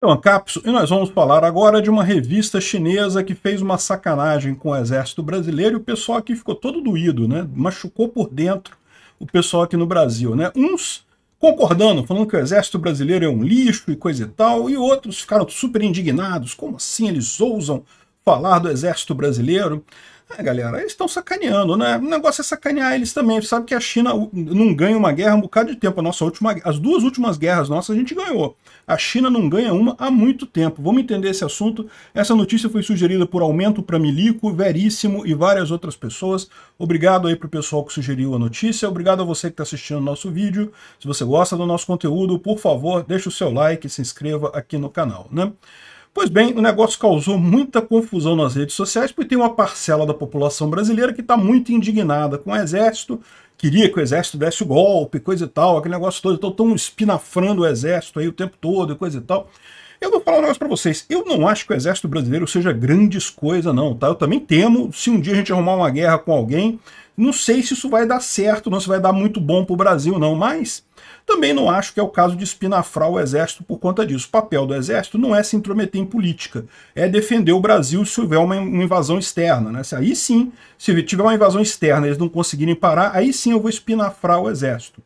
Eu, então, capso e nós vamos falar agora de uma revista chinesa que fez uma sacanagem com o exército brasileiro e o pessoal aqui ficou todo doído, né? Machucou por dentro o pessoal aqui no Brasil, né? Uns concordando, falando que o exército brasileiro é um lixo e coisa e tal, e outros ficaram super indignados. Como assim eles ousam falar do exército brasileiro? É, galera, eles estão sacaneando, né? O negócio é sacanear eles também. Sabe que a China não ganha uma guerra há um bocado de tempo. A nossa última, as duas últimas guerras nossas a gente ganhou. A China não ganha uma há muito tempo. Vamos entender esse assunto. Essa notícia foi sugerida por Aumento para Milico, Veríssimo e várias outras pessoas. Obrigado aí pro pessoal que sugeriu a notícia. Obrigado a você que está assistindo o nosso vídeo. Se você gosta do nosso conteúdo, por favor, deixa o seu like e se inscreva aqui no canal, né? Pois bem, o negócio causou muita confusão nas redes sociais, porque tem uma parcela da população brasileira que está muito indignada com o Exército, queria que o Exército desse o golpe, coisa e tal, aquele negócio todo, estão espinafrando o Exército aí o tempo todo, e coisa e tal. Eu vou falar um negócio para vocês. Eu não acho que o exército brasileiro seja grandes coisa, não, tá? Eu também temo, se um dia a gente arrumar uma guerra com alguém, não sei se isso vai dar certo, não se vai dar muito bom pro Brasil, não, mas também não acho que é o caso de espinafrar o exército por conta disso. O papel do exército não é se intrometer em política, é defender o Brasil se houver uma, invasão externa. Né? Aí sim, se tiver uma invasão externa e eles não conseguirem parar, aí sim eu vou espinafrar o exército.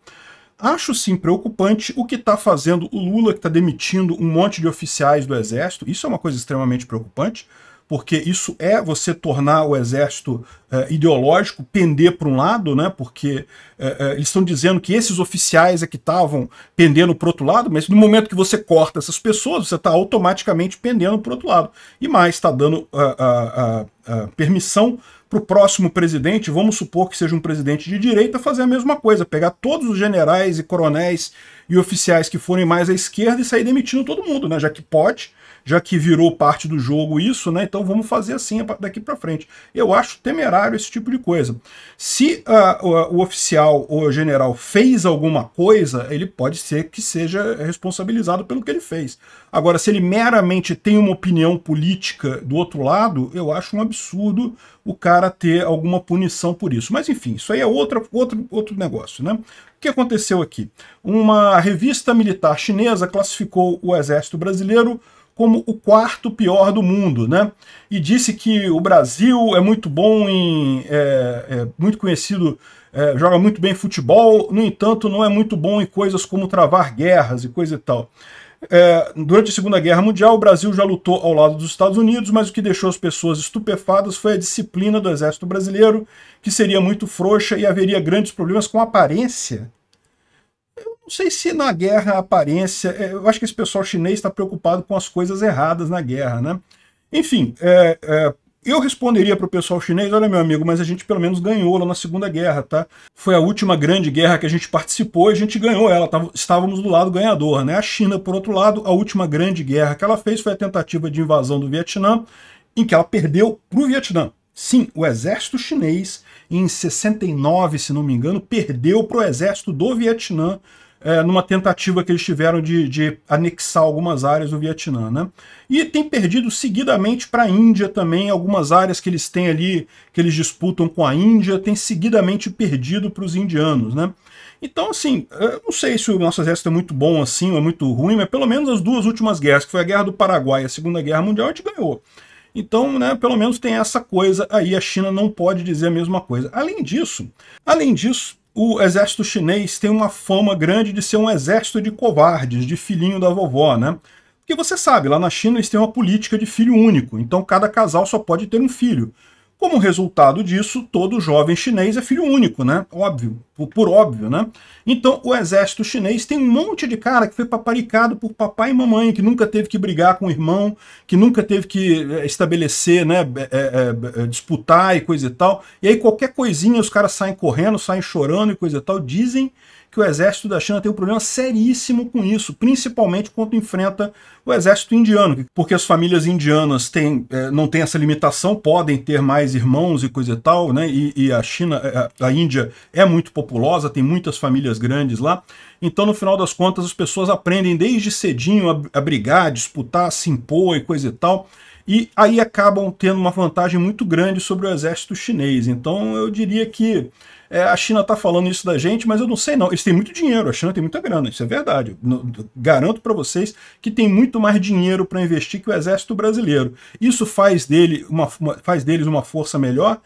Acho sim preocupante o que está fazendo o Lula, que está demitindo um monte de oficiais do Exército. Isso é uma coisa extremamente preocupante porque isso é você tornar o exército é, ideológico pender para um lado, né? Porque é, eles estão dizendo que esses oficiais é que estavam pendendo para outro lado, mas no momento que você corta essas pessoas, você está automaticamente pendendo para outro lado. E mais, está dando ah, ah, ah, permissão para o próximo presidente, vamos supor que seja um presidente de direita, fazer a mesma coisa, pegar todos os generais e coronéis e oficiais que forem mais à esquerda e sair demitindo todo mundo, né? Já que pode já que virou parte do jogo isso, né? Então vamos fazer assim daqui para frente. Eu acho temerário esse tipo de coisa. Se uh, o, o, oficial ou o general fez alguma coisa, ele pode ser que seja responsabilizado pelo que ele fez. Agora, se ele meramente tem uma opinião política do outro lado, eu acho um absurdo o cara ter alguma punição por isso. Mas enfim, isso aí é outra, outro, outro negócio, né? O que aconteceu aqui? Uma revista militar chinesa classificou o exército brasileiro como o quarto pior do mundo, né? E disse que o Brasil é muito bom em. É, é muito conhecido, é, joga muito bem futebol, no entanto, não é muito bom em coisas como travar guerras e coisa e tal. É, durante a Segunda Guerra Mundial, o Brasil já lutou ao lado dos Estados Unidos, mas o que deixou as pessoas estupefadas foi a disciplina do Exército Brasileiro, que seria muito frouxa e haveria grandes problemas com aparência não sei se na guerra a aparência. É, eu acho que esse pessoal chinês está preocupado com as coisas erradas na guerra, né? Enfim, é, é, eu responderia para o pessoal chinês: olha, meu amigo, mas a gente pelo menos ganhou lá na Segunda Guerra, tá? Foi a última grande guerra que a gente participou e a gente ganhou ela, tá, estávamos do lado ganhador, né? A China, por outro lado, a última grande guerra que ela fez foi a tentativa de invasão do Vietnã, em que ela perdeu para o Vietnã. Sim, o exército chinês, em 69, se não me engano, perdeu para o exército do Vietnã é, numa tentativa que eles tiveram de, de, anexar algumas áreas do Vietnã. Né? E tem perdido seguidamente para a Índia também, algumas áreas que eles têm ali, que eles disputam com a Índia, tem seguidamente perdido para os indianos. Né? Então, assim, é, não sei se o nosso exército é muito bom assim ou é muito ruim, mas pelo menos as duas últimas guerras, que foi a Guerra do Paraguai e a Segunda Guerra Mundial, a gente ganhou. Então, né, pelo menos tem essa coisa aí, a China não pode dizer a mesma coisa. Além disso, além disso, o exército chinês tem uma fama grande de ser um exército de covardes, de filhinho da vovó, né? Porque você sabe, lá na China eles têm uma política de filho único, então cada casal só pode ter um filho. Como resultado disso, todo jovem chinês é filho único, né? Óbvio, por, por óbvio, né? Então, o exército chinês tem um monte de cara que foi paparicado por papai e mamãe, que nunca teve que brigar com o irmão, que nunca teve que eh, estabelecer, né, é, é, é, disputar e coisa e tal. E aí, qualquer coisinha, os caras saem correndo, saem chorando e coisa e tal. Dizem que o exército da China tem um problema seríssimo com isso, principalmente quando enfrenta o exército indiano, porque as famílias indianas têm, é, não têm essa limitação, podem ter mais irmãos e coisa e tal, né? E, e a China, é, a, Índia é muito populosa, tem muitas famílias grandes lá. Então, no final das contas, as pessoas aprendem desde cedinho a, a brigar, a disputar, a se impor e coisa e tal e aí acabam tendo uma vantagem muito grande sobre o exército chinês. Então eu diria que é, a China está falando isso da gente, mas eu não sei não. Eles têm muito dinheiro, a China tem muita grana, isso é verdade. Eu garanto para vocês que tem muito mais dinheiro para investir que o exército brasileiro. Isso faz, dele uma, faz deles uma força melhor?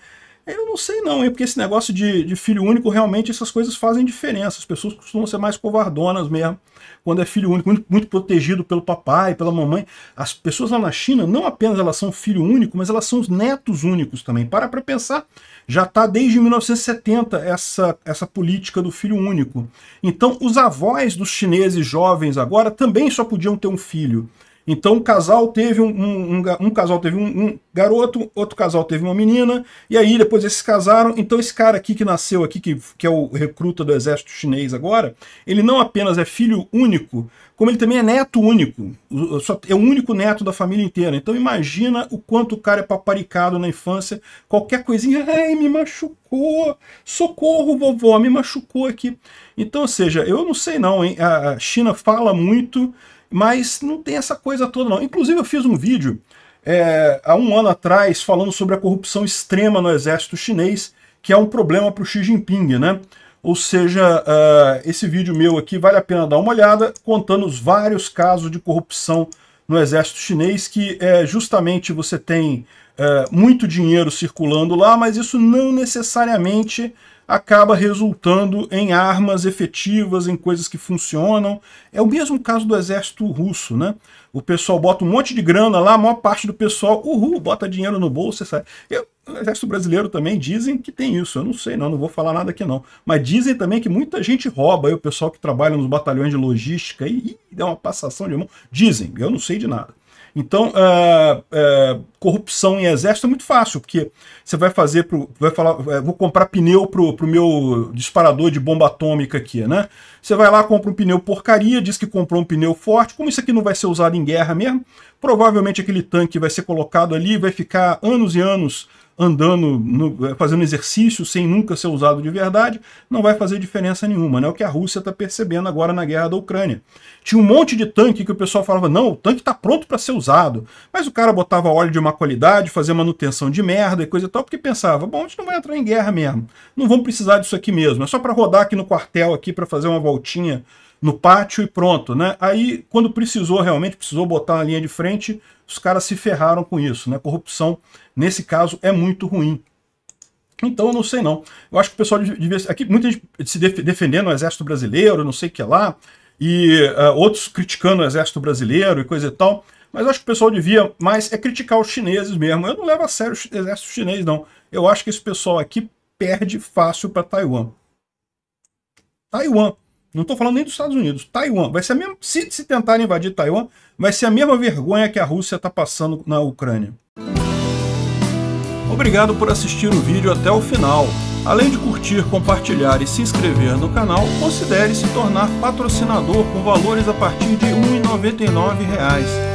Eu não sei não, hein? Porque esse negócio de, de, filho único, realmente essas coisas fazem diferença. As pessoas costumam ser mais covardonas mesmo quando é filho único, muito, muito, protegido pelo papai, pela mamãe. As pessoas lá na China, não apenas elas são filho único, mas elas são os netos únicos também. Para para pensar, já está desde 1970 essa, essa política do filho único. Então os avós dos chineses jovens agora também só podiam ter um filho. Então um casal teve um, um, um, um casal teve um, garoto, outro casal teve uma menina, e aí depois eles casaram. Então esse cara aqui que nasceu aqui, que, que é o recruta do exército chinês agora, ele não apenas é filho único, como ele também é neto único. É o único neto da família inteira. Então imagina o quanto o cara é paparicado na infância. Qualquer coisinha, ai, me machucou, socorro, vovó, me machucou aqui. Então, ou seja, eu não sei não, hein? A China fala muito mas não tem essa coisa toda não. Inclusive eu fiz um vídeo é, há um ano atrás falando sobre a corrupção extrema no exército chinês, que é um problema para o Xi Jinping, né? Ou seja, uh, esse vídeo meu aqui vale a pena dar uma olhada, contando os vários casos de corrupção no exército chinês, que é justamente você tem é, muito dinheiro circulando lá, mas isso não necessariamente acaba resultando em armas efetivas, em coisas que funcionam. É o mesmo caso do exército russo, né? O pessoal bota um monte de grana lá, a maior parte do pessoal, uhul, bota dinheiro no bolso e sai. Eu, o exército brasileiro também dizem que tem isso. Eu não sei, não, não vou falar nada aqui não. Mas dizem também que muita gente rouba aí o pessoal que trabalha nos batalhões de logística e, dá uma passação de mão. Dizem, eu não sei de nada. Então, uh, uh, corrupção em exército é muito fácil, porque você vai fazer pro, vai falar, é, vou comprar pneu pro, pro meu disparador de bomba atômica aqui, né? Você vai lá, compra um pneu porcaria, diz que comprou um pneu forte, como isso aqui não vai ser usado em guerra mesmo, Provavelmente aquele tanque vai ser colocado ali, vai ficar anos e anos andando, no, fazendo exercício sem nunca ser usado de verdade, não vai fazer diferença nenhuma. Né? É o que a Rússia está percebendo agora na guerra da Ucrânia. Tinha um monte de tanque que o pessoal falava, não, o tanque está pronto para ser usado. Mas o cara botava óleo de má qualidade, fazia manutenção de merda e coisa e tal, porque pensava, bom, a gente não vai entrar em guerra mesmo. Não vamos precisar disso aqui mesmo. É só para rodar aqui no quartel aqui para fazer uma voltinha no pátio e pronto, né? Aí, quando precisou realmente, precisou botar uma linha de frente, os caras se ferraram com isso, né? Corrupção, nesse caso, é muito ruim. Então, eu não sei não. Eu acho que o pessoal devia... Aqui, muita gente se defendendo o exército brasileiro, não sei o que lá, e uh, outros criticando o exército brasileiro e coisa e tal, mas eu acho que o pessoal devia mais é criticar os chineses mesmo. Eu não levo a sério o exército chinês, não. Eu acho que esse pessoal aqui perde fácil para Taiwan. Taiwan. Não estou falando nem dos Estados Unidos. Taiwan. Vai ser a mesma, se, se tentarem invadir Taiwan, vai ser a mesma vergonha que a Rússia está passando na Ucrânia. Obrigado por assistir o vídeo até o final. Além de curtir, compartilhar e se inscrever no canal, considere se tornar patrocinador com valores a partir de R$ 1,99